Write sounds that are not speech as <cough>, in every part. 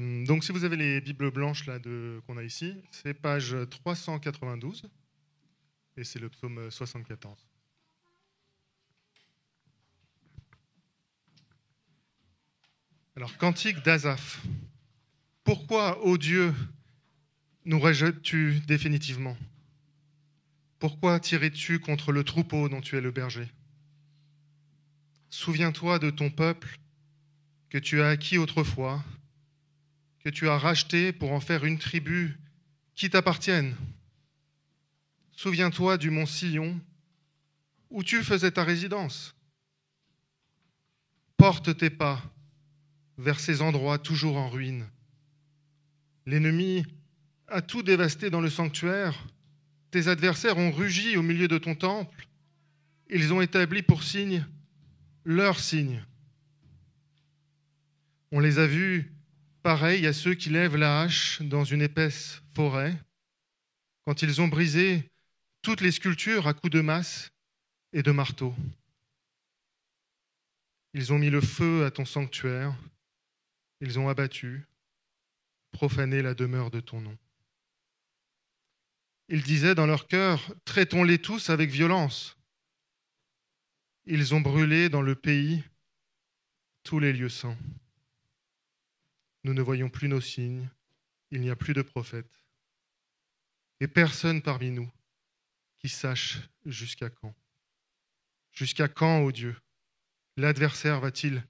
Euh, donc si vous avez les bibles blanches là qu'on a ici, c'est page 392 et c'est le psaume 74. Alors cantique d'Azaph. Pourquoi, ô Dieu, nous rejettes-tu définitivement Pourquoi tirais-tu contre le troupeau dont tu es le berger Souviens-toi de ton peuple que tu as acquis autrefois que tu as racheté pour en faire une tribu qui t'appartienne. Souviens-toi du mont Sillon, où tu faisais ta résidence. Porte tes pas vers ces endroits toujours en ruine. L'ennemi a tout dévasté dans le sanctuaire. Tes adversaires ont rugi au milieu de ton temple. Ils ont établi pour signe leur signe. On les a vus pareil à ceux qui lèvent la hache dans une épaisse forêt, quand ils ont brisé toutes les sculptures à coups de masse et de marteau. Ils ont mis le feu à ton sanctuaire, ils ont abattu, profané la demeure de ton nom. Ils disaient dans leur cœur, traitons-les tous avec violence. Ils ont brûlé dans le pays tous les lieux saints. Nous ne voyons plus nos signes, il n'y a plus de prophètes. Et personne parmi nous qui sache jusqu'à quand. Jusqu'à quand, ô Dieu, l'adversaire va-t-il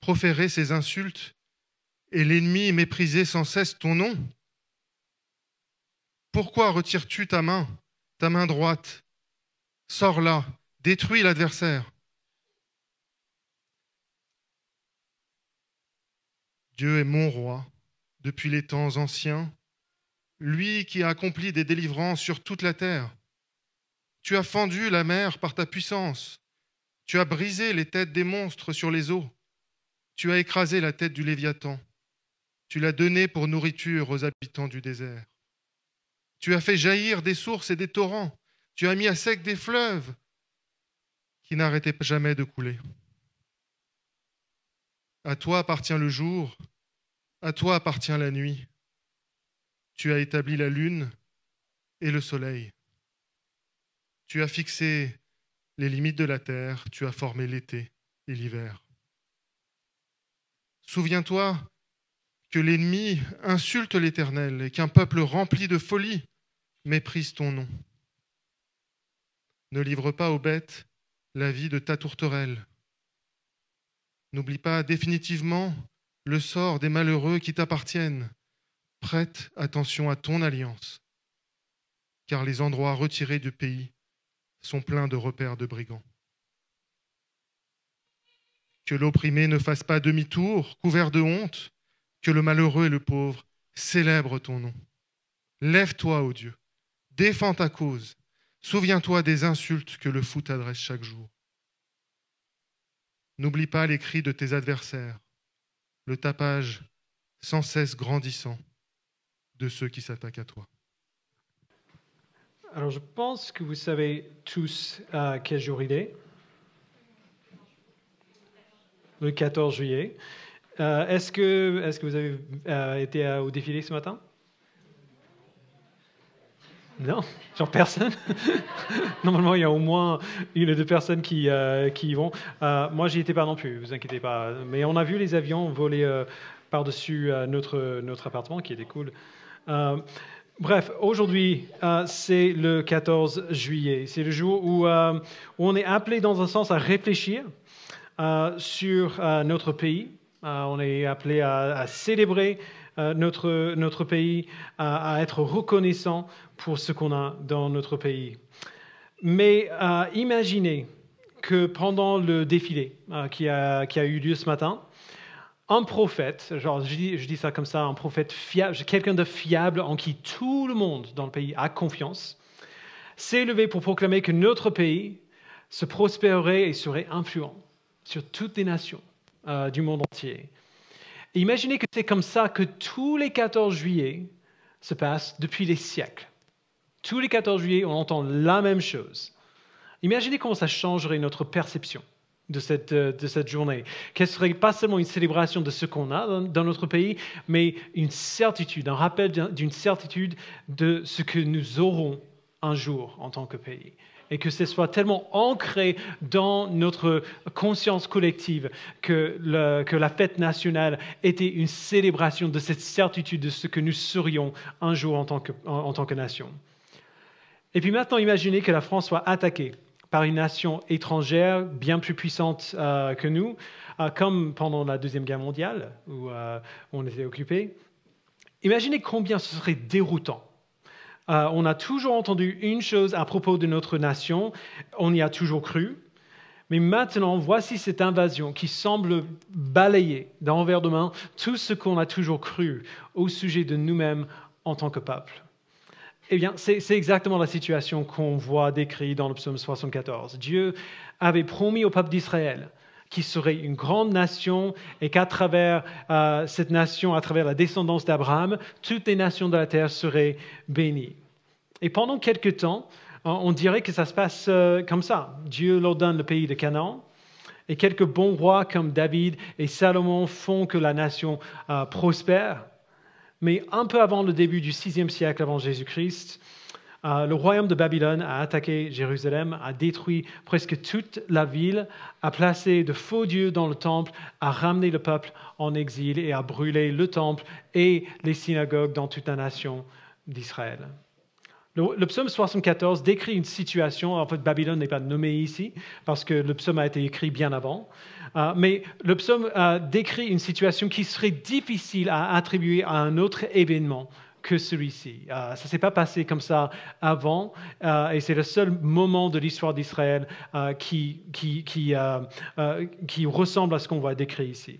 proférer ses insultes et l'ennemi mépriser sans cesse ton nom Pourquoi retires-tu ta main, ta main droite Sors là, détruis l'adversaire. Dieu est mon roi depuis les temps anciens, lui qui a accompli des délivrances sur toute la terre. Tu as fendu la mer par ta puissance, tu as brisé les têtes des monstres sur les eaux, tu as écrasé la tête du Léviathan, tu l'as donné pour nourriture aux habitants du désert. Tu as fait jaillir des sources et des torrents, tu as mis à sec des fleuves qui n'arrêtaient jamais de couler. À toi appartient le jour, à toi appartient la nuit. Tu as établi la lune et le soleil. Tu as fixé les limites de la terre, tu as formé l'été et l'hiver. Souviens-toi que l'ennemi insulte l'Éternel et qu'un peuple rempli de folie méprise ton nom. Ne livre pas aux bêtes la vie de ta tourterelle N'oublie pas définitivement le sort des malheureux qui t'appartiennent. Prête attention à ton alliance, car les endroits retirés du pays sont pleins de repères de brigands. Que l'opprimé ne fasse pas demi-tour, couvert de honte, que le malheureux et le pauvre célèbrent ton nom. Lève-toi, ô Dieu, défends ta cause, souviens-toi des insultes que le fou t'adresse chaque jour. N'oublie pas les cris de tes adversaires, le tapage sans cesse grandissant de ceux qui s'attaquent à toi. Alors je pense que vous savez tous à quel jour il est. Le 14 juillet. Euh, est-ce, que, est que vous avez euh, été au défilé ce matin non, genre personne. <laughs> Normalement, il y a au moins une ou deux personnes qui, euh, qui y vont. Euh, moi, j'y étais pas non plus, vous inquiétez pas. Mais on a vu les avions voler euh, par-dessus euh, notre, notre appartement, qui était cool. bref, aujourd'hui, c'est le 14 juillet. C'est le jour où, on est appelé, dans un sens, à réfléchir sur notre pays. on est appelé à célébrer euh, notre, notre pays, à, être reconnaissant pour ce qu'on a dans notre pays. Mais euh, imaginez que pendant le défilé euh, qui, a, qui, a, eu lieu ce matin, un prophète, genre je dis, ça comme ça, un prophète fiable, quelqu'un de fiable en qui tout le monde dans le pays a confiance, s'est levé pour proclamer que notre pays se prospérerait et serait influent sur toutes les nations du monde entier imaginez que c'est comme ça que tous les 14 juillet se passent depuis des siècles. Tous les 14 juillet, on entend la même chose. Imaginez comment ça changerait notre perception de cette, euh, de cette journée, qu'elle serait pas seulement une célébration de ce qu'on a dans, notre pays, mais une certitude, un rappel d'une certitude de ce que nous aurons un jour en tant que pays et que ce soit tellement ancré dans notre conscience collective que, que la fête nationale était une célébration de cette certitude de ce que nous serions un jour en tant que, en, tant que nation. Et puis maintenant, imaginez que la France soit attaquée par une nation étrangère bien plus puissante euh, que nous, euh, comme pendant la Deuxième Guerre mondiale, où euh, on était occupé. Imaginez combien ce serait déroutant euh, on a toujours entendu une chose à propos de notre nation, on y a toujours cru, mais maintenant, voici cette invasion qui semble balayer d'envers de main tout ce qu'on a toujours cru au sujet de nous-mêmes en tant que peuple. Eh bien, c'est exactement la situation qu'on voit décrite dans le psaume 74. Dieu avait promis au peuple d'Israël qui serait une grande nation et qu'à travers euh, cette nation, à travers la descendance d'Abraham, toutes les nations de la terre seraient bénies. Et pendant quelque temps, euh, on dirait que ça se passe euh, comme ça. Dieu leur donne le pays de Canaan. Et quelques bons rois comme David et Salomon font que la nation prospère. Mais un peu avant le début du sixième siècle avant Jésus-Christ, euh, le royaume de Babylone a attaqué Jérusalem, a détruit presque toute la ville, a placé de faux dieux dans le temple, a ramené le peuple en exil et a brûlé le temple et les synagogues dans toute la nation d'Israël. Le, psaume 74 décrit une situation, en fait Babylone n'est pas nommée ici parce que le psaume a été écrit bien avant, euh, mais le psaume euh, décrit une situation qui serait difficile à attribuer à un autre événement que celui-ci. Euh, ça ne s'est pas passé comme ça avant, euh, et c'est le seul moment de l'histoire d'Israël euh, qui, qui, qui, qui, ressemble à ce qu'on voit décrit ici.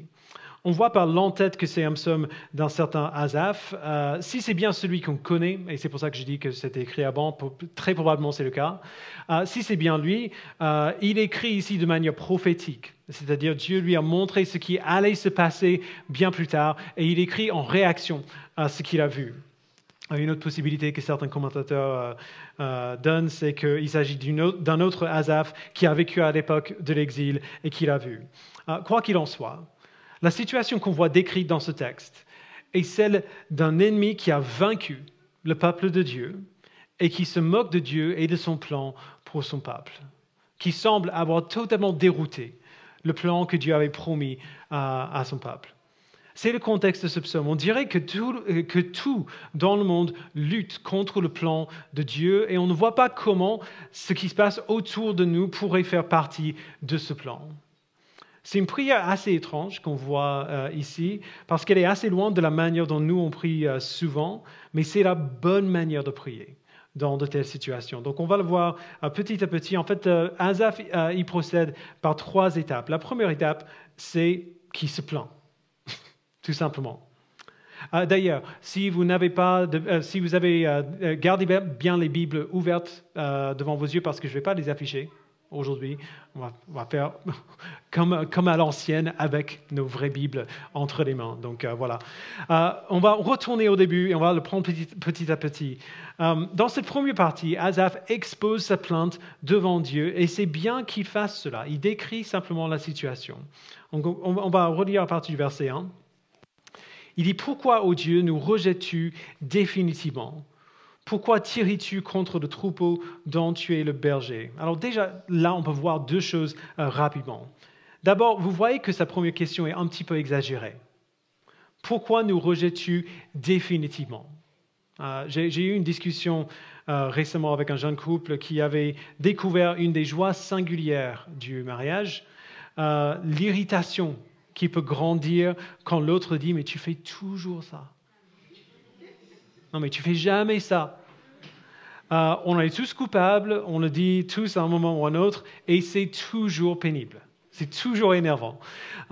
On voit par l'entête que c'est un psaume d'un certain Azaf. si c'est bien celui qu'on connaît, et c'est pour ça que je dis que c'était écrit avant, très probablement c'est le cas, si c'est bien lui, il écrit ici de manière prophétique. C'est-à-dire Dieu lui a montré ce qui allait se passer bien plus tard et il écrit en réaction à ce qu'il a vu. Euh, une autre possibilité que certains commentateurs euh, euh, donnent, c'est qu'il s'agit d'un autre Azaf qui a vécu à l'époque de l'exil et qui l'a vu. quoi qu'il en soit, la situation qu'on voit décrite dans ce texte est celle d'un ennemi qui a vaincu le peuple de Dieu et qui se moque de Dieu et de son plan pour son peuple, qui semble avoir totalement dérouté le plan que Dieu avait promis à, son peuple. C'est le contexte de ce psaume. On dirait euh, que tout, dans le monde lutte contre le plan de Dieu et on ne voit pas comment ce qui se passe autour de nous pourrait faire partie de ce plan. C'est une prière assez étrange qu'on voit euh, ici, parce qu'elle est assez loin de la manière dont nous on prie euh, souvent, mais c'est la bonne manière de prier dans de telles situations. Donc on va le voir petit à petit. En fait, Azaf y procède par trois étapes. La première étape, c'est qui se plaint tout simplement. Euh, d'ailleurs, si vous n'avez pas, euh, si vous avez, euh, gardé bien les Bibles ouvertes devant vos yeux parce que je ne vais pas les afficher aujourd'hui. On, va, faire <laughs> comme, à l'ancienne avec nos vraies Bibles entre les mains. Donc voilà. on va retourner au début et on va le prendre petit, à petit. dans cette première partie, Azaf expose sa plainte devant Dieu et c'est bien qu'il fasse cela. Il décrit simplement la situation. On, on va relire à partir du verset 1. Il dit, pourquoi, ô Dieu, nous rejettes-tu définitivement Pourquoi tires tu contre le troupeau dont tu es le berger Alors déjà, là, on peut voir deux choses euh, rapidement. D'abord, vous voyez que sa première question est un petit peu exagérée. Pourquoi nous rejettes-tu définitivement euh, J'ai eu une discussion euh, récemment avec un jeune couple qui avait découvert une des joies singulières du mariage, l'irritation qui peut grandir quand l'autre dit, mais tu fais toujours ça. Non, mais tu fais jamais ça. Euh, on est tous coupables, on le dit tous à un moment ou à un autre, et c'est toujours pénible. C'est toujours énervant.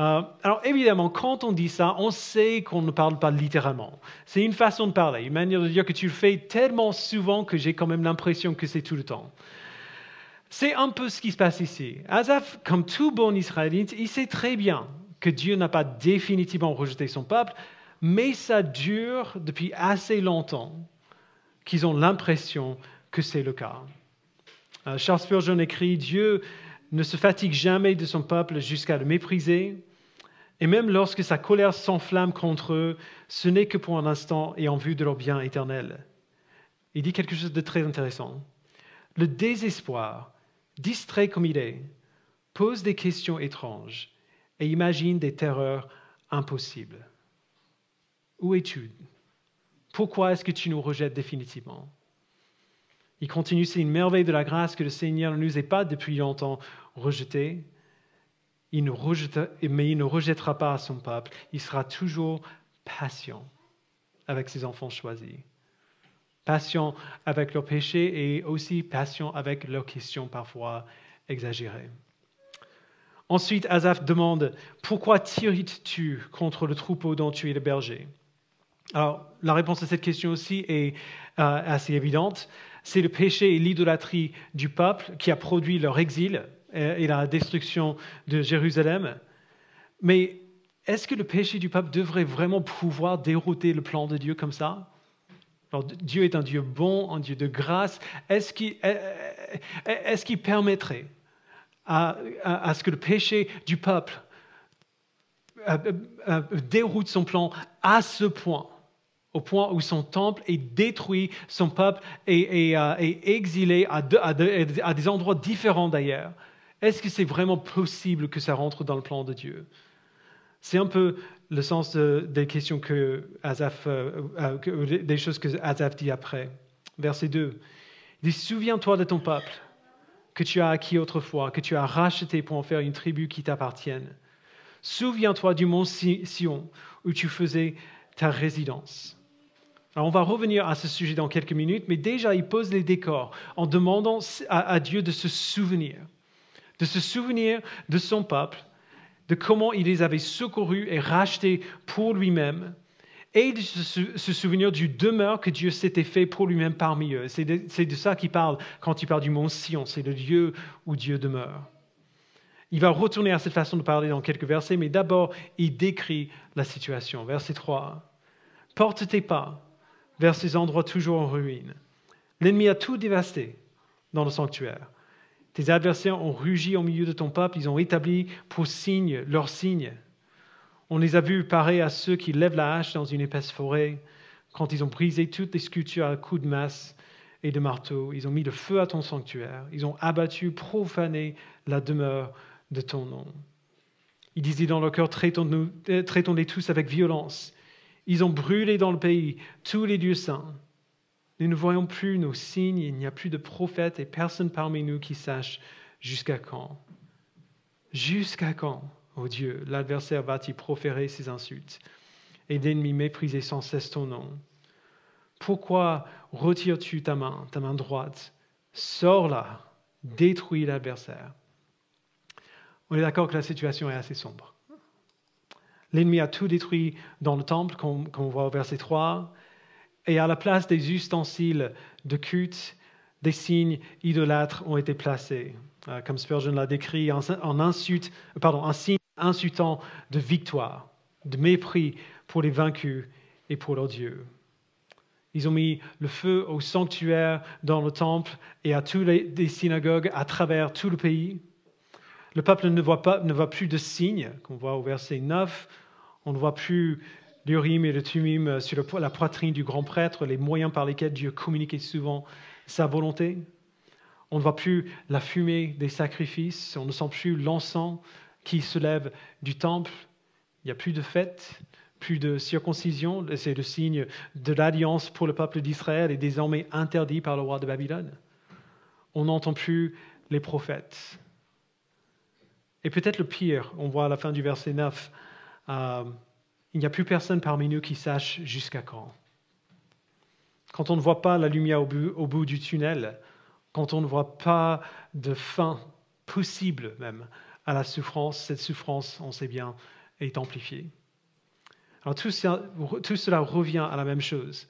Euh, alors évidemment, quand on dit ça, on sait qu'on ne parle pas littéralement. C'est une façon de parler, une manière de dire que tu le fais tellement souvent que j'ai quand même l'impression que c'est tout le temps. C'est un peu ce qui se passe ici. Azaf, comme tout bon Israélite, il sait très bien que Dieu n'a pas définitivement rejeté son peuple, mais ça dure depuis assez longtemps qu'ils ont l'impression que c'est le cas. Euh, Charles Spurgeon écrit Dieu ne se fatigue jamais de son peuple jusqu'à le mépriser, et même lorsque sa colère s'enflamme contre eux, ce n'est que pour un instant et en vue de leur bien éternel. Il dit quelque chose de très intéressant. Le désespoir, distrait comme il est, pose des questions étranges et imagine des terreurs impossibles. Où es-tu Pourquoi est-ce que tu nous rejettes définitivement Il continue, c'est une merveille de la grâce que le Seigneur ne nous ait pas depuis longtemps rejeté, mais il ne rejettera pas à son peuple. Il sera toujours patient avec ses enfants choisis patient avec leurs péchés et aussi patient avec leurs questions parfois exagérées. Ensuite, Azaf demande Pourquoi t'irrites-tu contre le troupeau dont tu es le berger Alors, la réponse à cette question aussi est euh, assez évidente. C'est le péché et l'idolâtrie du peuple qui a produit leur exil et, la destruction de Jérusalem. Mais est-ce que le péché du peuple devrait vraiment pouvoir dérouter le plan de Dieu comme ça Alors, Dieu est un Dieu bon, un Dieu de grâce. Est-ce qu'il permettrait à, ce que le péché du peuple euh, euh, euh, déroute son plan à ce point, au point où son temple est détruit, son peuple est, exilé à, des endroits différents d'ailleurs. Est-ce que c'est vraiment possible que ça rentre dans le plan de Dieu C'est un peu le sens des questions que Azaf, choses que Azaf dit après. Verset 2. Il souviens-toi de ton peuple que tu as acquis autrefois, que tu as racheté pour en faire une tribu qui t'appartienne. Souviens-toi du mont Sion où tu faisais ta résidence. Alors on va revenir à ce sujet dans quelques minutes, mais déjà il pose les décors en demandant à, Dieu de se souvenir, de se souvenir de son peuple, de comment il les avait secourus et rachetés pour lui-même, et de se souvenir du demeure que Dieu s'était fait pour lui-même parmi eux. C'est de, ça qu'il parle quand il parle du mont Sion, c'est le lieu où Dieu demeure. Il va retourner à cette façon de parler dans quelques versets, mais d'abord, il décrit la situation. Verset 3. Porte tes pas vers ces endroits toujours en ruine. L'ennemi a tout dévasté dans le sanctuaire. Tes adversaires ont rugi au milieu de ton peuple, ils ont établi pour signe leur signe on les a vus parer à ceux qui lèvent la hache dans une épaisse forêt, quand ils ont brisé toutes les sculptures à coups de masse et de marteau. Ils ont mis le feu à ton sanctuaire. Ils ont abattu, profané la demeure de ton nom. Ils disaient dans leur cœur, euh, traitons-les tous avec violence. Ils ont brûlé dans le pays tous les dieux saints. Nous ne voyons plus nos signes, il n'y a plus de prophètes et personne parmi nous qui sache jusqu'à quand. Jusqu'à quand ô oh Dieu. L'adversaire va t il proférer ses insultes et l'ennemi mépriser sans cesse ton nom. Pourquoi retires-tu ta main, ta main droite Sors-la, détruis l'adversaire. On est d'accord que la situation est assez sombre. L'ennemi a tout détruit dans le temple, comme, on voit au verset 3, et à la place des ustensiles de culte, des signes idolâtres ont été placés. Euh, comme Spurgeon l'a décrit, en, insulte, pardon, un signe insultant de victoire, de mépris pour les vaincus et pour leurs dieux. Ils ont mis le feu au sanctuaire, dans le temple et à toutes les synagogues à travers tout le pays. Le peuple ne voit, plus de signes qu'on voit au verset 9. On ne voit plus l'urim et le tumim sur la poitrine du grand prêtre, les moyens par lesquels Dieu communiquait souvent sa volonté. On ne voit plus la fumée des sacrifices, on ne sent plus l'encens, qui se lève du temple. Il n'y a plus de fête, plus de circoncision. C'est le signe de l'alliance pour le peuple d'Israël et désormais interdit par le roi de Babylone. On n'entend plus les prophètes. Et peut-être le pire, on voit à la fin du verset 9, euh, il n'y a plus personne parmi nous qui sache jusqu'à quand. Quand on ne voit pas la lumière au bout du tunnel, quand on ne voit pas de fin possible même à la souffrance, cette souffrance, on sait bien, est amplifiée. Alors tout, cela revient à la même chose.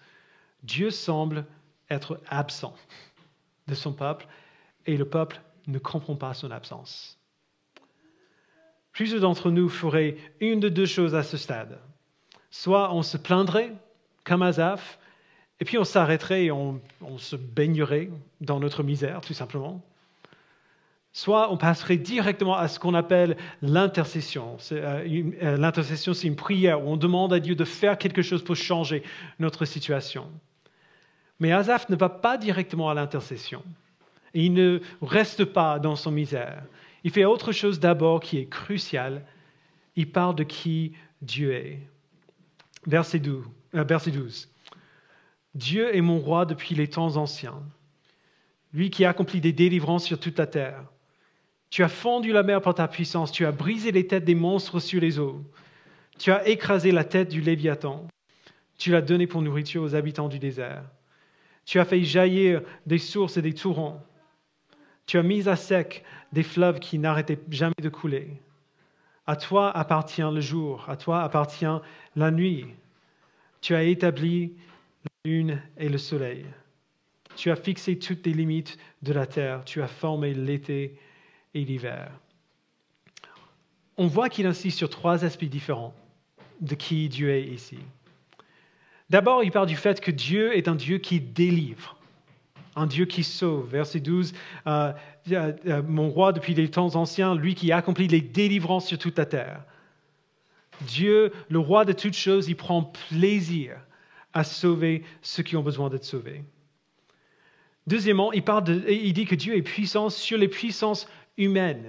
Dieu semble être absent de son peuple et le peuple ne comprend pas son absence. Plusieurs d'entre nous feraient une de deux choses à ce stade. Soit on se plaindrait, comme Azaf, et puis on s'arrêterait et on, se baignerait dans notre misère, tout simplement. Soit on passerait directement à ce qu'on appelle l'intercession. Euh, euh, l'intercession, c'est une prière où on demande à Dieu de faire quelque chose pour changer notre situation. Mais Azaf ne va pas directement à l'intercession. il ne reste pas dans son misère. Il fait autre chose d'abord qui est crucial. Il parle de qui Dieu est. Verset 12. Euh, verset 12. Dieu est mon roi depuis les temps anciens, lui qui accomplit des délivrances sur toute la terre tu as fondu la mer par ta puissance, tu as brisé les têtes des monstres sur les eaux, tu as écrasé la tête du Léviathan, tu l'as donné pour nourriture aux habitants du désert, tu as fait jaillir des sources et des torrents, tu as mis à sec des fleuves qui n'arrêtaient jamais de couler. À toi appartient le jour, à toi appartient la nuit. Tu as établi la lune et le soleil. Tu as fixé toutes les limites de la terre, tu as formé l'été et l'hiver. On voit qu'il insiste sur trois aspects différents de qui Dieu est ici. D'abord, il parle du fait que Dieu est un Dieu qui délivre, un Dieu qui sauve. Verset 12, euh, euh, euh, Mon roi depuis les temps anciens, lui qui accomplit les délivrances sur toute la terre. Dieu, le roi de toutes choses, il prend plaisir à sauver ceux qui ont besoin d'être sauvés. Deuxièmement, il, il dit que Dieu est puissant sur les puissances humaine.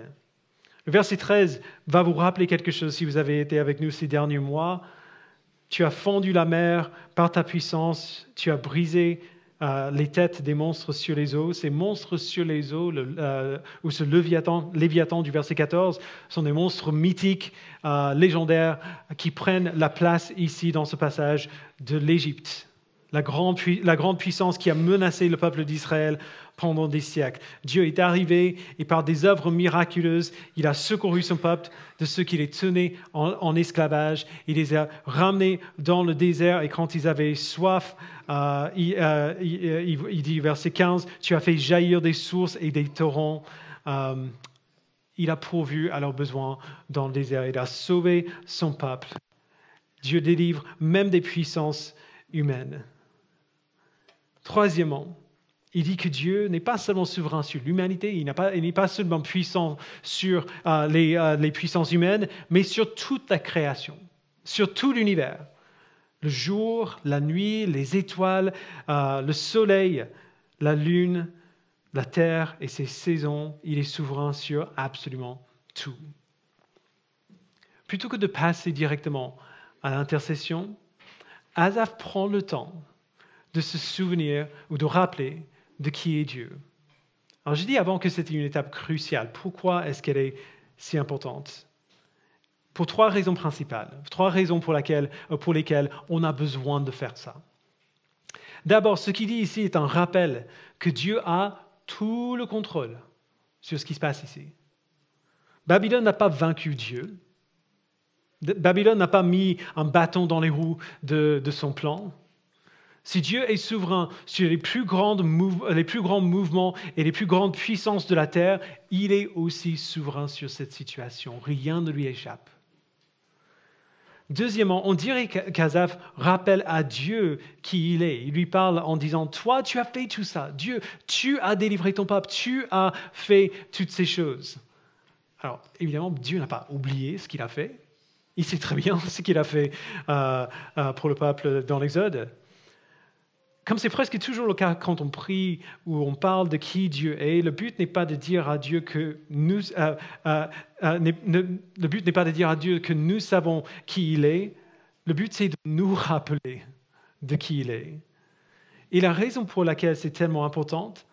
Le verset 13 va vous rappeler quelque chose si vous avez été avec nous ces derniers mois. Tu as fendu la mer par ta puissance, tu as brisé euh, les têtes des monstres sur les eaux. Ces monstres sur les eaux, euh, ou ce léviathan, du verset 14, sont des monstres mythiques, euh, légendaires, qui prennent la place ici dans ce passage de l'Égypte la grande, puissance qui a menacé le peuple d'Israël pendant des siècles. Dieu est arrivé et par des œuvres miraculeuses, il a secouru son peuple de ceux qui les tenaient en, esclavage. Il les a ramenés dans le désert et quand ils avaient soif, euh, euh, euh, il, dit verset 15, tu as fait jaillir des sources et des torrents. il a pourvu à leurs besoins dans le désert. Il a sauvé son peuple. Dieu délivre même des puissances humaines. Troisièmement, il dit que Dieu n'est pas seulement souverain sur l'humanité, il n'est pas, seulement puissant sur euh, euh, les, puissances humaines, mais sur toute la création, sur tout l'univers. Le jour, la nuit, les étoiles, euh, le soleil, la lune, la terre et ses saisons, il est souverain sur absolument tout. Plutôt que de passer directement à l'intercession, Azaf prend le temps de se souvenir ou de rappeler de qui est Dieu. Alors j'ai dit avant que c'était une étape cruciale. Pourquoi est-ce qu'elle est si importante Pour trois raisons principales, trois raisons pour, laquelle, euh, lesquelles on a besoin de faire ça. D'abord, ce qu'il dit ici est un rappel que Dieu a tout le contrôle sur ce qui se passe ici. Babylone n'a pas vaincu Dieu. Babylone n'a pas mis un bâton dans les roues de son plan. Si Dieu est souverain sur les plus, grands mouvements et les plus grandes puissances de la terre, il est aussi souverain sur cette situation. Rien ne lui échappe. Deuxièmement, on dirait qu'Azaph rappelle à Dieu qui il est. Il lui parle en disant, toi, tu as fait tout ça. Dieu, tu as délivré ton peuple. Tu as fait toutes ces choses. Alors, évidemment, Dieu n'a pas oublié ce qu'il a fait. Il sait très bien <laughs> ce qu'il a fait euh, euh, pour le peuple dans l'Exode comme c'est presque toujours le cas quand on prie ou on parle de qui Dieu est, le but n'est pas de dire à Dieu que nous, euh, euh, euh, le but n'est pas de dire à Dieu que nous savons qui il est. Le but c'est de nous rappeler de qui il est. Et la raison pour laquelle c'est tellement importante,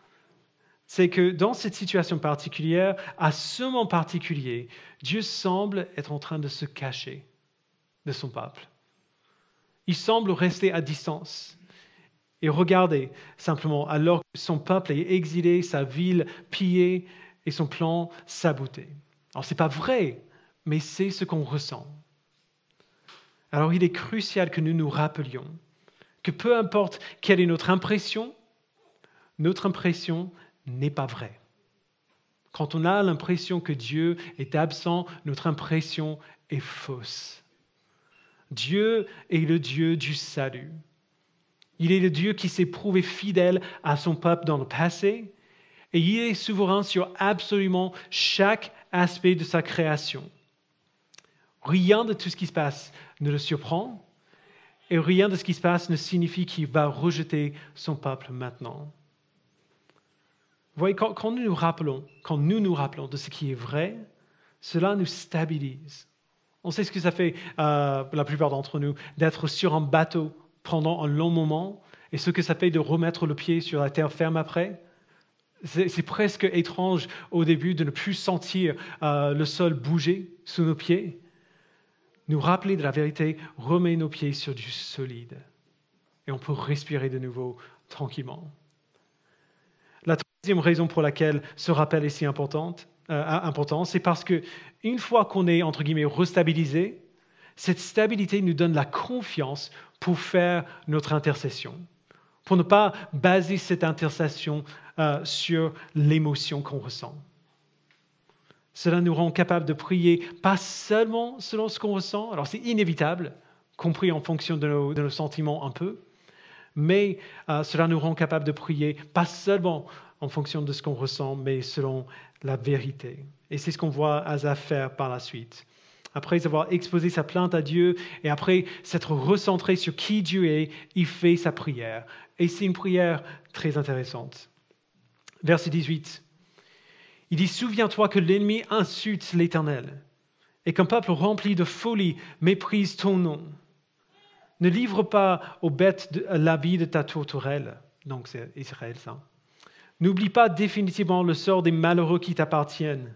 c'est que dans cette situation particulière, à ce moment particulier, Dieu semble être en train de se cacher de son peuple. Il semble rester à distance. Et regardez simplement, alors que son peuple est exilé, sa ville pillée et son plan saboté. Alors ce n'est pas vrai, mais c'est ce qu'on ressent. Alors il est crucial que nous nous rappelions que peu importe quelle est notre impression, notre impression n'est pas vraie. Quand on a l'impression que Dieu est absent, notre impression est fausse. Dieu est le Dieu du salut. Il est le Dieu qui s'est prouvé fidèle à son peuple dans le passé et il est souverain sur absolument chaque aspect de sa création. Rien de tout ce qui se passe ne le surprend et rien de ce qui se passe ne signifie qu'il va rejeter son peuple maintenant. voyez, quand, nous nous rappelons, quand nous nous rappelons de ce qui est vrai, cela nous stabilise. On sait ce que ça fait, euh, la plupart d'entre nous, d'être sur un bateau pendant un long moment et ce que ça fait de remettre le pied sur la terre ferme après. C'est presque étrange au début de ne plus sentir euh, le sol bouger sous nos pieds. Nous rappeler de la vérité remet nos pieds sur du solide et on peut respirer de nouveau tranquillement. La troisième raison pour laquelle ce rappel est si important, euh, important c'est parce que une fois qu'on est entre guillemets restabilisé, cette stabilité nous donne la confiance pour faire notre intercession, pour ne pas baser cette intercession euh, sur l'émotion qu'on ressent. Cela nous rend capable de prier pas seulement selon ce qu'on ressent, alors c'est inévitable, compris en fonction de nos, sentiments un peu, mais euh, cela nous rend capable de prier pas seulement en fonction de ce qu'on ressent, mais selon la vérité. Et c'est ce qu'on voit à faire par la suite après avoir exposé sa plainte à Dieu et après s'être recentré sur qui Dieu est, il fait sa prière. Et c'est une prière très intéressante. Verset 18. Il dit, Souviens-toi que l'ennemi insulte l'Éternel, et qu'un peuple rempli de folie méprise ton nom. Ne livre pas aux bêtes euh, l'habit de ta tourterelle. Donc c'est Israël ça. N'oublie pas définitivement le sort des malheureux qui t'appartiennent.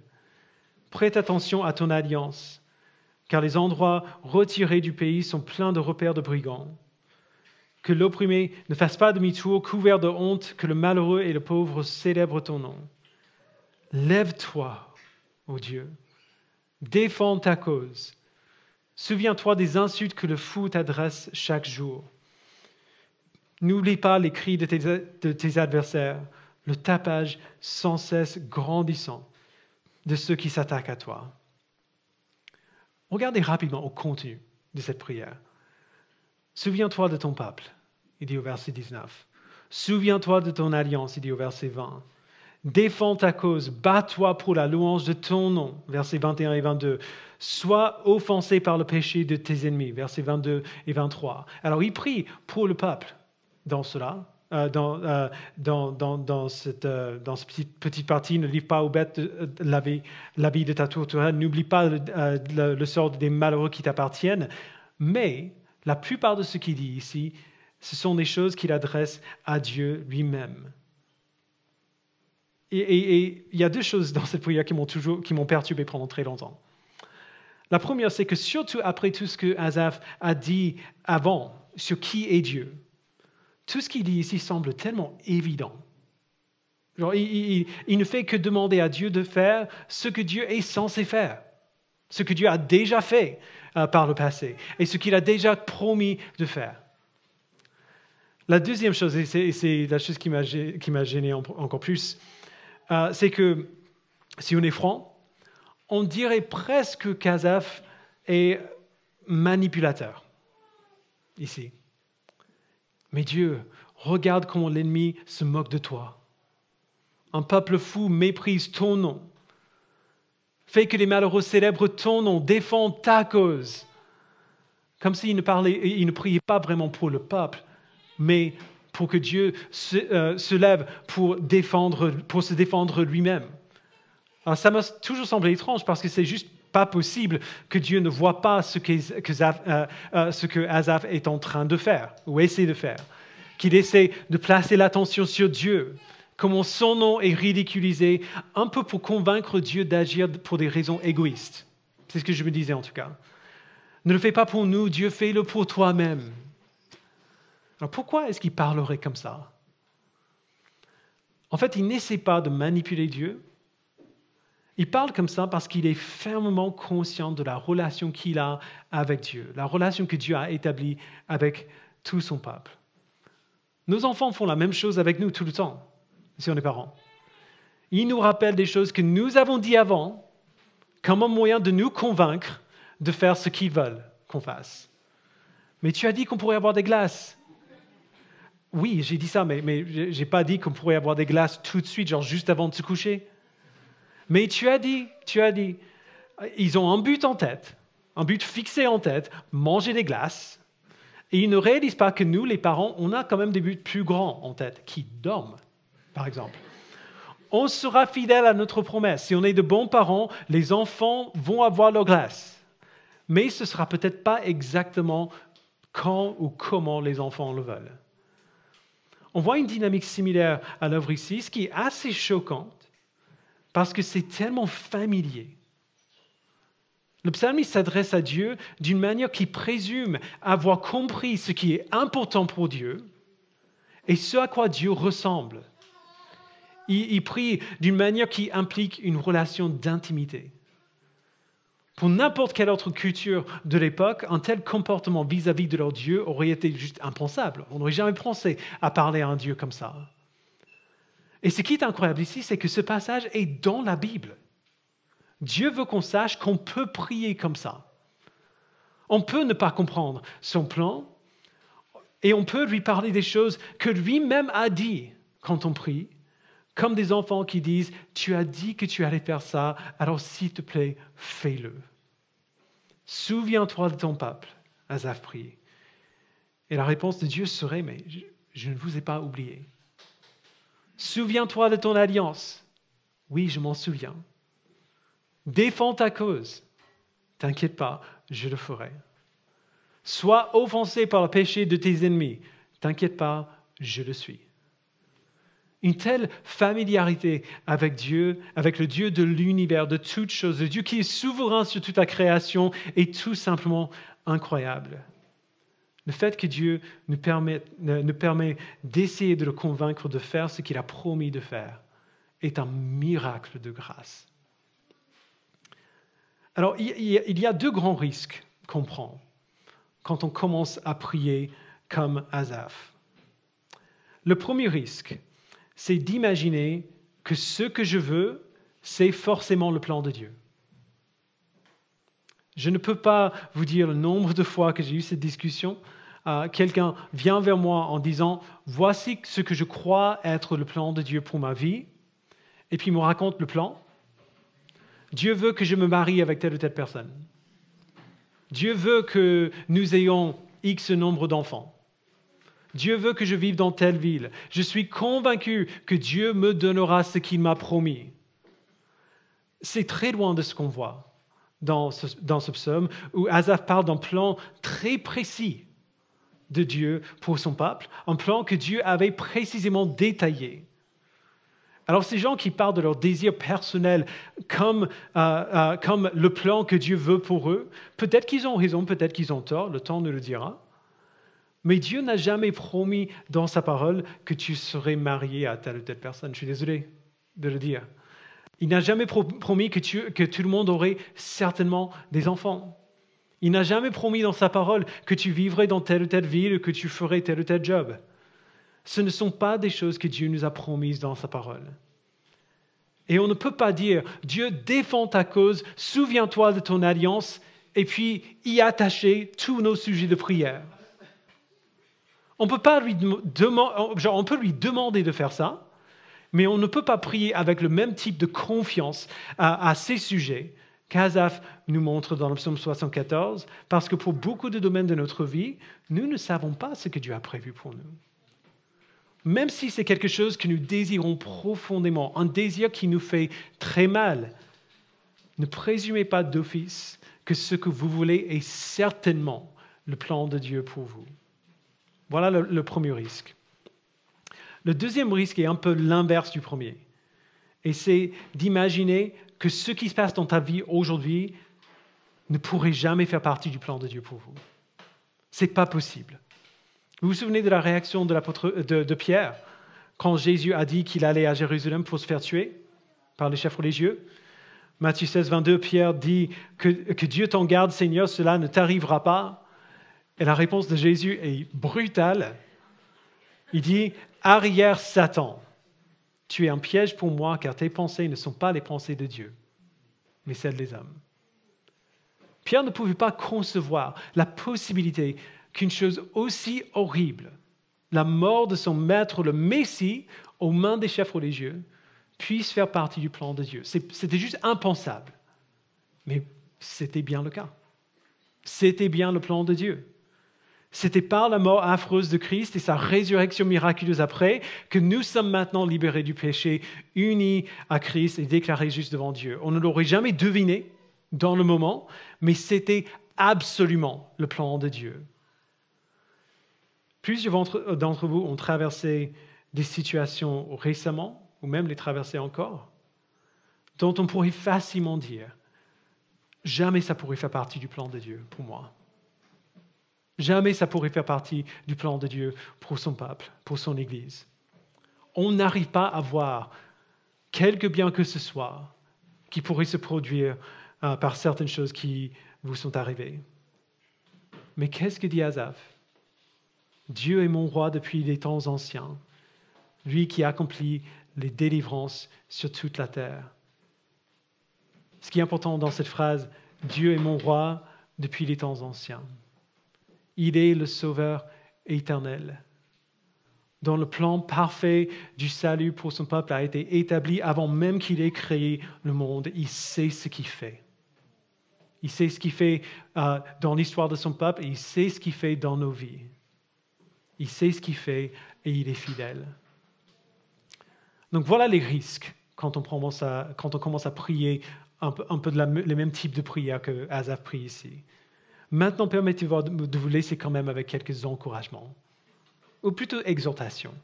Prête attention à ton alliance car les endroits retirés du pays sont pleins de repères de brigands. Que l'opprimé ne fasse pas demi-tour, couvert de honte, que le malheureux et le pauvre célèbrent ton nom. Lève-toi, ô Dieu, défends ta cause. Souviens-toi des insultes que le fou t'adresse chaque jour. N'oublie pas les cris de tes adversaires, le tapage sans cesse grandissant de ceux qui s'attaquent à toi. Regardez rapidement au contenu de cette prière. Souviens-toi de ton peuple, il dit au verset 19. Souviens-toi de ton alliance, il dit au verset 20. Défends ta cause, bats-toi pour la louange de ton nom, versets 21 et 22. Sois offensé par le péché de tes ennemis, versets 22 et 23. Alors il prie pour le peuple dans cela, euh, euh, dans, cette, euh, petite, partie, ne livre pas aux bêtes la de ta tour n'oublie pas le, sort des malheureux qui t'appartiennent. Mais la plupart de ce qu'il dit ici, ce sont des choses qu'il adresse à Dieu lui-même. Et, il y a deux choses dans cette prière qui m'ont toujours, qui m'ont perturbé pendant très longtemps. La première, c'est que surtout après tout ce que Azaf a dit avant sur qui est Dieu, tout ce qu'il dit ici semble tellement évident. il, ne fait que demander à Dieu de faire ce que Dieu est censé faire, ce que Dieu a déjà fait euh, par le passé et ce qu'il a déjà promis de faire. La deuxième chose, et c'est la chose qui m'a gêné encore plus, euh, c'est que si on est franc, on dirait presque qu'Azaf est manipulateur ici. Mais Dieu, regarde comment l'ennemi se moque de toi. Un peuple fou méprise ton nom. Fais que les malheureux célèbrent ton nom, défendent ta cause. Comme s'il ne, ne priait pas vraiment pour le peuple, mais pour que Dieu euh, se, lève pour, défendre, pour se défendre lui-même. Alors ça m'a toujours semblé étrange parce que c'est juste pas possible que Dieu ne voit pas ce que, euh, euh, Azaf est en train de faire ou essaie de faire, qu'il essaie de placer l'attention sur Dieu, comment son nom est ridiculisé, un peu pour convaincre Dieu d'agir pour des raisons égoïstes. C'est ce que je me disais en tout cas. Ne le fais pas pour nous, Dieu fais-le pour toi-même. Alors pourquoi est-ce qu'il parlerait comme ça En fait, il n'essaie pas de manipuler Dieu, il parle comme ça parce qu'il est fermement conscient de la relation qu'il a avec Dieu, la relation que Dieu a établie avec tout son peuple. Nos enfants font la même chose avec nous tout le temps, si on est parents. Ils nous rappellent des choses que nous avons dit avant comme un moyen de nous convaincre de faire ce qu'ils veulent qu'on fasse. Mais tu as dit qu'on pourrait avoir des glaces. Oui, j'ai dit ça, mais, mais je n'ai pas dit qu'on pourrait avoir des glaces tout de suite, genre juste avant de se coucher. Mais tu as dit, tu as dit, ils ont un but en tête, un but fixé en tête, manger des glaces. Et ils ne réalisent pas que nous, les parents, on a quand même des buts plus grands en tête, qui dorment, par exemple. On sera fidèle à notre promesse. Si on est de bons parents, les enfants vont avoir leur glace. Mais ce ne sera peut-être pas exactement quand ou comment les enfants le veulent. On voit une dynamique similaire à l'œuvre ici, ce qui est assez choquant parce que c'est tellement familier. Le psalmiste s'adresse à Dieu d'une manière qui présume avoir compris ce qui est important pour Dieu et ce à quoi Dieu ressemble. Il, il prie d'une manière qui implique une relation d'intimité. Pour n'importe quelle autre culture de l'époque, un tel comportement vis à -vis de leur Dieu aurait été juste impensable. On n'aurait jamais pensé à parler à un Dieu comme ça. Et ce qui est incroyable ici, c'est que ce passage est dans la Bible. Dieu veut qu'on sache qu'on peut prier comme ça. On peut ne pas comprendre son plan et on peut lui parler des choses que lui-même a dit quand on prie, comme des enfants qui disent, tu as dit que tu allais faire ça, alors s'il te plaît, fais-le. Souviens-toi de ton peuple, Azaf prié. Et la réponse de Dieu serait, mais je ne vous ai pas oublié. Souviens-toi de ton alliance. Oui, je m'en souviens. Défends ta cause. T'inquiète pas, je le ferai. Sois offensé par le péché de tes ennemis. T'inquiète pas, je le suis. Une telle familiarité avec Dieu, avec le Dieu de l'univers, de toutes choses, le Dieu qui est souverain sur toute la création, est tout simplement incroyable. Le fait que Dieu nous permet, d'essayer de le convaincre de faire ce qu'il a promis de faire est un miracle de grâce. Alors, il y a deux grands risques qu'on prend quand on commence à prier comme Azaf. Le premier risque, c'est d'imaginer que ce que je veux, c'est forcément le plan de Dieu. Je ne peux pas vous dire le nombre de fois que j'ai eu cette discussion. Euh, quelqu'un vient vers moi en disant, voici ce que je crois être le plan de Dieu pour ma vie, et puis il me raconte le plan. Dieu veut que je me marie avec telle ou telle personne. Dieu veut que nous ayons X nombre d'enfants. Dieu veut que je vive dans telle ville. Je suis convaincu que Dieu me donnera ce qu'il m'a promis. C'est très loin de ce qu'on voit dans ce, psaume, où Azaf parle d'un plan très précis de Dieu pour son peuple, un plan que Dieu avait précisément détaillé. Alors ces gens qui parlent de leur désir personnel comme, euh, euh, comme le plan que Dieu veut pour eux, peut-être qu'ils ont raison, peut-être qu'ils ont tort, le temps nous le dira. Mais Dieu n'a jamais promis dans sa parole que tu serais marié à telle ou telle personne. Je suis désolé de le dire. Il n'a jamais promis que, tout le monde aurait certainement des enfants. Il n'a jamais promis dans sa parole que tu vivrais dans telle ou telle ville, que tu ferais tel ou tel job. Ce ne sont pas des choses que Dieu nous a promises dans sa parole. Et on ne peut pas dire, Dieu défends ta cause, souviens-toi de ton alliance, et puis y attacher tous nos sujets de prière. On peut, pas on peut lui demander de faire ça, mais on ne peut pas prier avec le même type de confiance à, ces sujets qu'Azaf nous montre dans le psaume 74, parce que pour beaucoup de domaines de notre vie, nous ne savons pas ce que Dieu a prévu pour nous. Même si c'est quelque chose que nous désirons profondément, un désir qui nous fait très mal, ne présumez pas d'office que ce que vous voulez est certainement le plan de Dieu pour vous. Voilà le premier risque. Le deuxième risque est un peu l'inverse du premier. Et c'est d'imaginer que ce qui se passe dans ta vie aujourd'hui ne pourrait jamais faire partie du plan de Dieu pour vous. C'est pas possible. Vous vous souvenez de la réaction de, euh, Pierre quand Jésus a dit qu'il allait à Jérusalem pour se faire tuer par les chefs religieux Matthieu 16, 22, Pierre dit que Dieu t'en garde, Seigneur, cela ne t'arrivera pas. Et la réponse de Jésus est brutale. Il dit, arrière Satan, tu es un piège pour moi car tes pensées ne sont pas les pensées de Dieu, mais celles des hommes. Pierre ne pouvait pas concevoir la possibilité qu'une chose aussi horrible, la mort de son maître, le Messie, aux mains des chefs religieux, puisse faire partie du plan de Dieu. C'était juste impensable. Mais c'était bien le cas. C'était bien le plan de Dieu. C'était par la mort affreuse de Christ et sa résurrection miraculeuse après que nous sommes maintenant libérés du péché, unis à Christ et déclarés juste devant Dieu. On ne l'aurait jamais deviné dans le moment, mais c'était absolument le plan de Dieu. Plusieurs euh, d'entre vous ont traversé des situations récemment, ou même les traverser encore, dont on pourrait facilement dire, jamais ça pourrait faire partie du plan de Dieu pour moi. Jamais ça pourrait faire partie du plan de Dieu pour son peuple, pour son Église. On n'arrive pas à voir quelque bien que ce soit qui pourrait se produire euh, par certaines choses qui vous sont arrivées. Mais qu'est-ce que dit Azaf ?« Dieu est mon roi depuis les temps anciens, lui qui accomplit les délivrances sur toute la terre. Ce qui est important dans cette phrase, Dieu est mon roi depuis les temps anciens. Il est le Sauveur éternel Dans le plan parfait du salut pour son peuple a été établi avant même qu'il ait créé le monde. Il sait ce qu'il fait. Il sait ce qu'il fait euh, dans l'histoire de son peuple et il sait ce qu'il fait dans nos vies. Il sait ce qu'il fait et il est fidèle. Donc voilà les risques quand on, commence à, prier un peu, un peu de les mêmes types de prières que Azaf prie ici. Maintenant, permettez-moi de vous laisser quand même avec quelques encouragements, ou plutôt exhortations.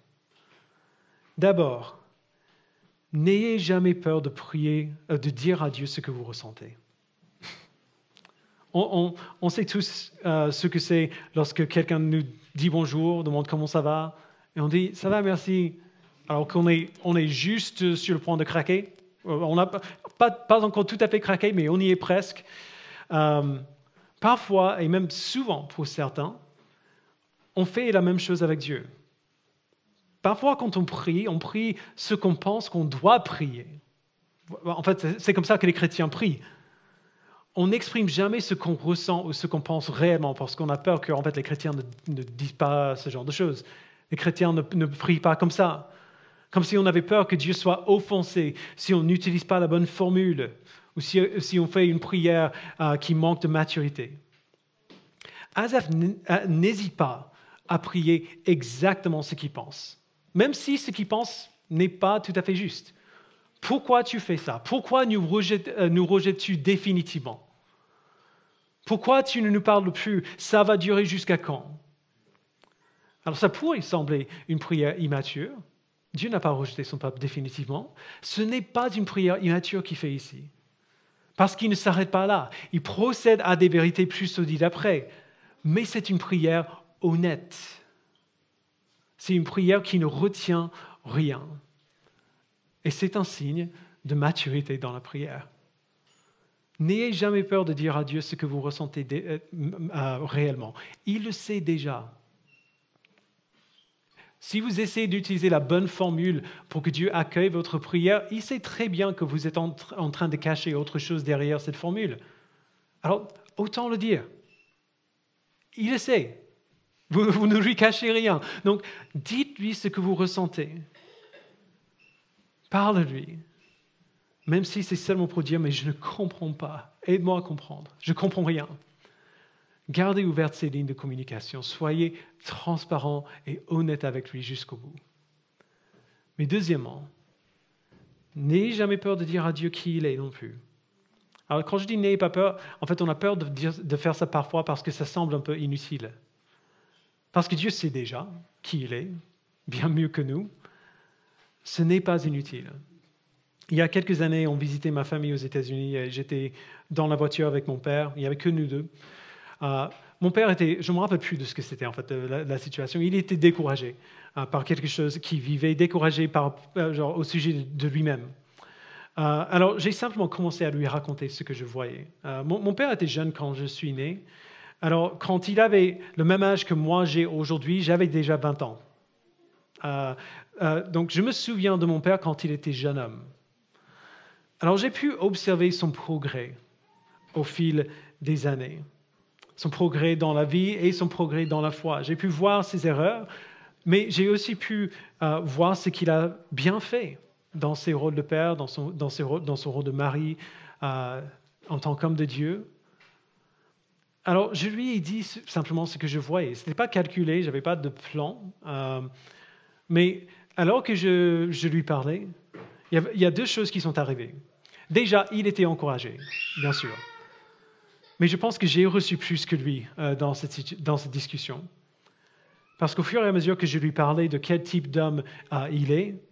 D'abord, n'ayez jamais peur de prier, euh, de dire à Dieu ce que vous ressentez. On, sait tous euh, ce que c'est lorsque quelqu'un nous dit bonjour, demande comment ça va, et on dit ça va, merci, alors qu'on est, on est juste sur le point de craquer. Euh, on n'a pas, encore tout à fait craqué, mais on y est presque parfois et même souvent pour certains, on fait la même chose avec Dieu. Parfois, quand on prie, on prie ce qu'on pense qu'on doit prier. En fait, c'est comme ça que les chrétiens prient. On n'exprime jamais ce qu'on ressent ou ce qu'on pense réellement parce qu'on a peur que en fait, les chrétiens ne, disent pas ce genre de choses. Les chrétiens ne prient pas comme ça. Comme si on avait peur que Dieu soit offensé si on n'utilise pas la bonne formule ou si, on fait une prière euh, qui manque de maturité. Azaf euh, n'hésite pas à prier exactement ce qu'il pense, même si ce qu'il pense n'est pas tout à fait juste. Pourquoi tu fais ça Pourquoi nous, euh, nous rejettes-tu définitivement Pourquoi tu ne nous parles plus Ça va durer jusqu'à quand Alors ça pourrait sembler une prière immature. Dieu n'a pas rejeté son peuple définitivement. Ce n'est pas une prière immature qu'il fait ici. Parce qu'il ne s'arrête pas là. Il procède à des vérités plus solides après. Mais c'est une prière honnête. C'est une prière qui ne retient rien. Et c'est un signe de maturité dans la prière. N'ayez jamais peur de dire à Dieu ce que vous ressentez euh, euh, réellement. Il le sait déjà. Si vous essayez d'utiliser la bonne formule pour que Dieu accueille votre prière, il sait très bien que vous êtes en, train de cacher autre chose derrière cette formule. Alors, autant le dire. Il le sait. Vous, ne lui cachez rien. Donc, dites-lui ce que vous ressentez. Parle-lui. Même si c'est seulement pour dire, mais je ne comprends pas. Aide-moi à comprendre. Je ne comprends rien. Gardez ouvertes ces lignes de communication. Soyez transparent et honnête avec lui jusqu'au bout. Mais deuxièmement, n'ayez jamais peur de dire à Dieu qui il est non plus. Alors quand je dis n'ayez pas peur, en fait on a peur de, de faire ça parfois parce que ça semble un peu inutile. Parce que Dieu sait déjà qui il est, bien mieux que nous. Ce n'est pas inutile. Il y a quelques années, on visitait ma famille aux États-Unis. J'étais dans la voiture avec mon père. Il n'y avait que nous deux. Euh, mon père était, je ne me rappelle plus de ce que c'était en fait euh, la, situation, il était découragé euh, par quelque chose qui vivait, découragé au sujet de, lui-même. alors j'ai simplement commencé à lui raconter ce que je voyais. Mon, mon, père était jeune quand je suis né. Alors quand il avait le même âge que moi j'ai aujourd'hui, j'avais déjà 20 ans. donc je me souviens de mon père quand il était jeune homme. Alors j'ai pu observer son progrès au fil des années son progrès dans la vie et son progrès dans la foi. J'ai pu voir ses erreurs, mais j'ai aussi pu euh, voir ce qu'il a bien fait dans ses rôles de père, dans son, rôle de mari, euh, en tant qu'homme de Dieu. Alors, je lui ai dit simplement ce que je voyais. Ce n'était pas calculé, je n'avais pas de plan. Euh, mais alors que je, lui parlais, il y a deux choses qui sont arrivées. Déjà, il était encouragé, bien sûr. Mais je pense que j'ai reçu plus que lui euh, dans, cette, discussion. Parce qu'au fur et à mesure que je lui parlais de quel type d'homme euh, il est,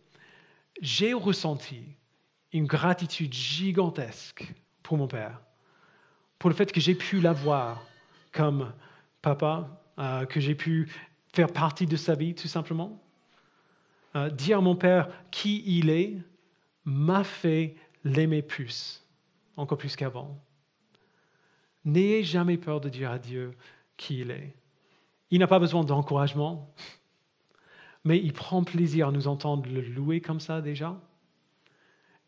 j'ai ressenti une gratitude gigantesque pour mon père, pour le fait que j'ai pu l'avoir comme papa, euh, que j'ai pu faire partie de sa vie tout simplement. dire à mon père qui il est m'a fait l'aimer plus, encore plus qu'avant. N'ayez jamais peur de dire à Dieu qui il est. Il n'a pas besoin d'encouragement, mais il prend plaisir à nous entendre le louer comme ça déjà.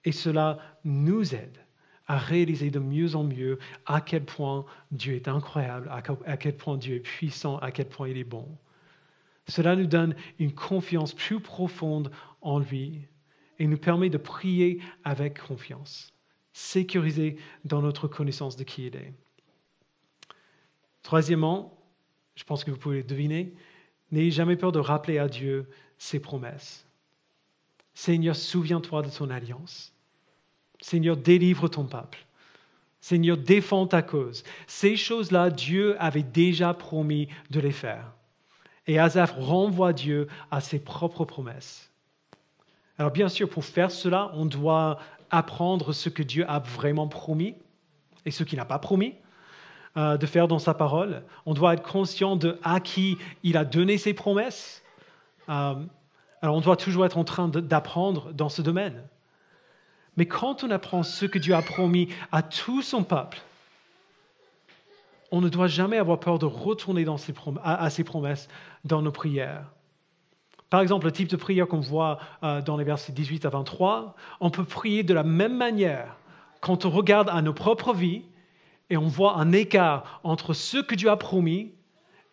Et cela nous aide à réaliser de mieux en mieux à quel point Dieu est incroyable, à quel point Dieu est puissant, à quel point il est bon. Cela nous donne une confiance plus profonde en lui et nous permet de prier avec confiance, sécurisé dans notre connaissance de qui il est. Troisièmement, je pense que vous pouvez le deviner, n'ayez jamais peur de rappeler à Dieu ses promesses. Seigneur, souviens-toi de ton alliance. Seigneur, délivre ton peuple. Seigneur, défends ta cause. Ces choses-là, Dieu avait déjà promis de les faire. Et Azaph renvoie Dieu à ses propres promesses. Alors bien sûr, pour faire cela, on doit apprendre ce que Dieu a vraiment promis et ce qu'il n'a pas promis. Euh, de faire dans sa parole. On doit être conscient de à qui il a donné ses promesses. Euh, alors on doit toujours être en train d'apprendre dans ce domaine. Mais quand on apprend ce que Dieu a promis à tout son peuple, on ne doit jamais avoir peur de retourner à, ses promesses dans nos prières. Par exemple, le type de prière qu'on voit euh, dans les versets 18 à 23, on peut prier de la même manière quand on regarde à nos propres vies et on voit un écart entre ce que Dieu a promis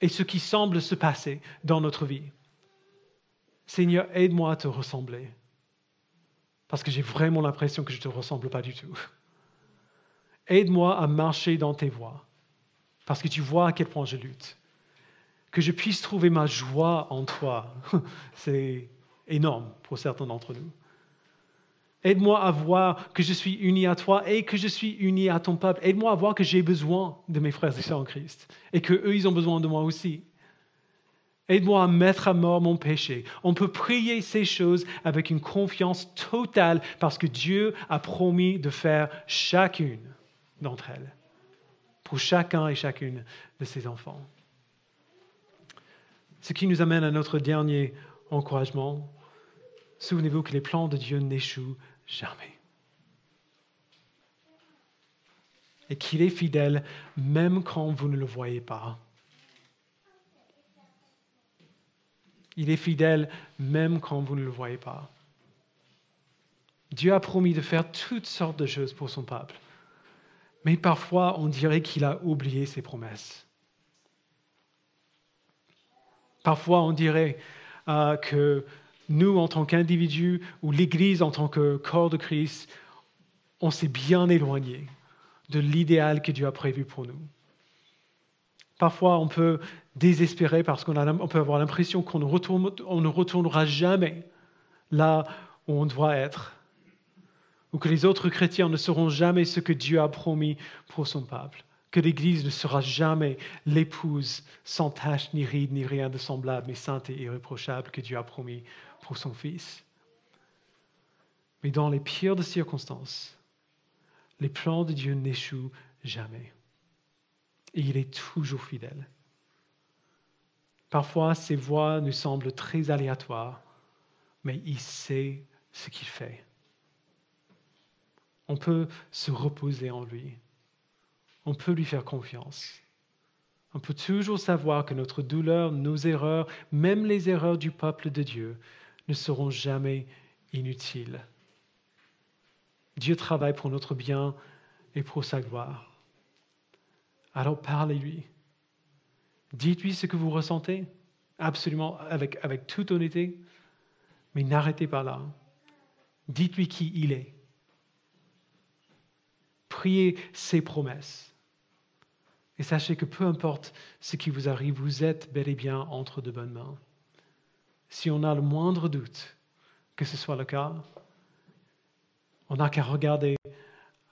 et ce qui semble se passer dans notre vie. Seigneur, aide-moi à te ressembler, parce que j'ai vraiment l'impression que je ne te ressemble pas du tout. Aide-moi à marcher dans tes voies, parce que tu vois à quel point je lutte. Que je puisse trouver ma joie en toi, <laughs> c'est énorme pour certains d'entre nous. Aide-moi à voir que je suis uni à toi et que je suis uni à ton peuple. Aide-moi à voir que j'ai besoin de mes frères et sœurs en Christ et que eux ils ont besoin de moi aussi. Aide-moi à mettre à mort mon péché. On peut prier ces choses avec une confiance totale parce que Dieu a promis de faire chacune d'entre elles, pour chacun et chacune de ses enfants. Ce qui nous amène à notre dernier encouragement, Souvenez-vous que les plans de Dieu n'échouent jamais. Et qu'il est fidèle même quand vous ne le voyez pas. Il est fidèle même quand vous ne le voyez pas. Dieu a promis de faire toutes sortes de choses pour son peuple. Mais parfois, on dirait qu'il a oublié ses promesses. Parfois, on dirait euh, que nous en tant qu'individus ou l'Église en tant que corps de Christ, on s'est bien éloigné de l'idéal que Dieu a prévu pour nous. Parfois, on peut désespérer parce qu'on peut avoir l'impression qu'on ne, ne retournera jamais là où on doit être, ou que les autres chrétiens ne seront jamais ce que Dieu a promis pour son peuple, que l'Église ne sera jamais l'épouse sans tache, ni ride, ni rien de semblable, mais sainte et irréprochable que Dieu a promis pour son fils. Mais dans les pires circonstances, les plans de Dieu n'échouent jamais. Et il est toujours fidèle. Parfois, ses voies nous semblent très aléatoires, mais il sait ce qu'il fait. On peut se reposer en lui. On peut lui faire confiance. On peut toujours savoir que notre douleur, nos erreurs, même les erreurs du peuple de Dieu, ne seront jamais inutiles. Dieu travaille pour notre bien et pour sa gloire. Alors parlez-lui. Dites-lui ce que vous ressentez, absolument avec, toute honnêteté, mais n'arrêtez pas là. Dites-lui qui il est. Priez ses promesses. Et sachez que peu importe ce qui vous arrive, vous êtes bel et bien entre de bonnes mains si on a le moindre doute que ce soit le cas, on n'a qu'à regarder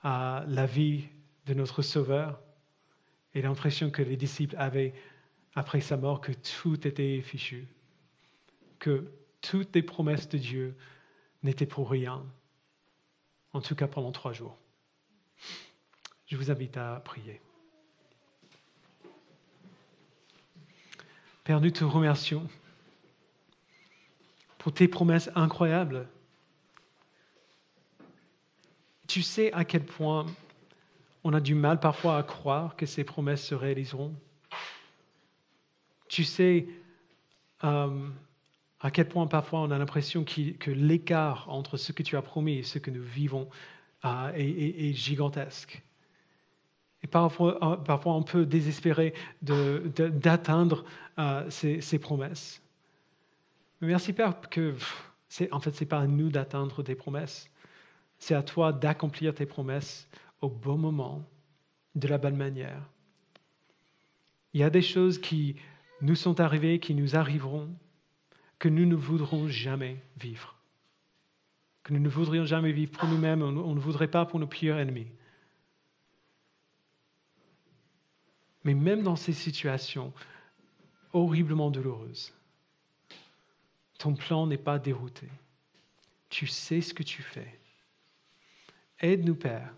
à la vie de notre Sauveur et l'impression que les disciples avaient après sa mort que tout était fichu, que toutes les promesses de Dieu n'étaient pour rien, en tout cas pendant trois jours. Je vous invite à prier. Père, nous te remercions pour tes promesses incroyables. Tu sais à quel point on a du mal parfois à croire que ces promesses se réaliseront. Tu sais euh, à quel point parfois on a l'impression que, l'écart entre ce que tu as promis et ce que nous vivons euh, est, gigantesque. Et parfois, euh, on peut désespérer d'atteindre ces promesses. Merci Père que c'est, en fait, c'est pas à nous d'atteindre tes promesses. C'est à toi d'accomplir tes promesses au bon moment, de la bonne manière. Il y a des choses qui nous sont arrivées, qui nous arriveront, que nous ne voudrons jamais vivre. Que nous ne voudrions jamais vivre pour nous-mêmes, on ne voudrait pas pour nos pires ennemis. Mais même dans ces situations horriblement douloureuses, ton plan n'est pas dérouté. Tu sais ce que tu fais. Aide-nous, Père,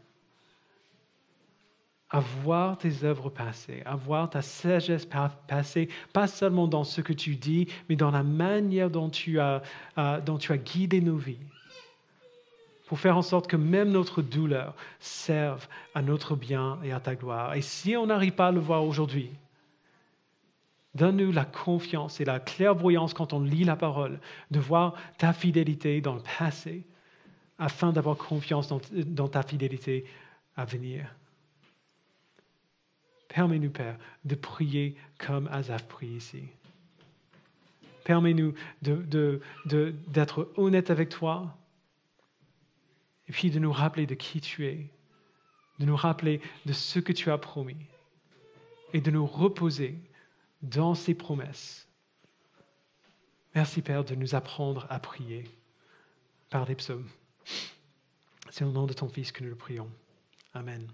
à voir tes œuvres passées, à voir ta sagesse passée, pas seulement dans ce que tu dis, mais dans la manière dont tu as, euh, dont tu as guidé nos vies, pour faire en sorte que même notre douleur serve à notre bien et à ta gloire. Et si on n'arrive pas à le voir aujourd'hui, Donne-nous la confiance et la clairvoyance quand on lit la parole, de voir ta fidélité dans le passé, afin d'avoir confiance dans, ta fidélité à venir. Permets-nous, Père, de prier comme Azaf prie ici. Permets-nous d'être de, honnêtes avec toi et puis de nous rappeler de qui tu es, de nous rappeler de ce que tu as promis et de nous reposer dans ses promesses. Merci Père de nous apprendre à prier par les psaumes. C'est au nom de ton Fils que nous le prions. Amen.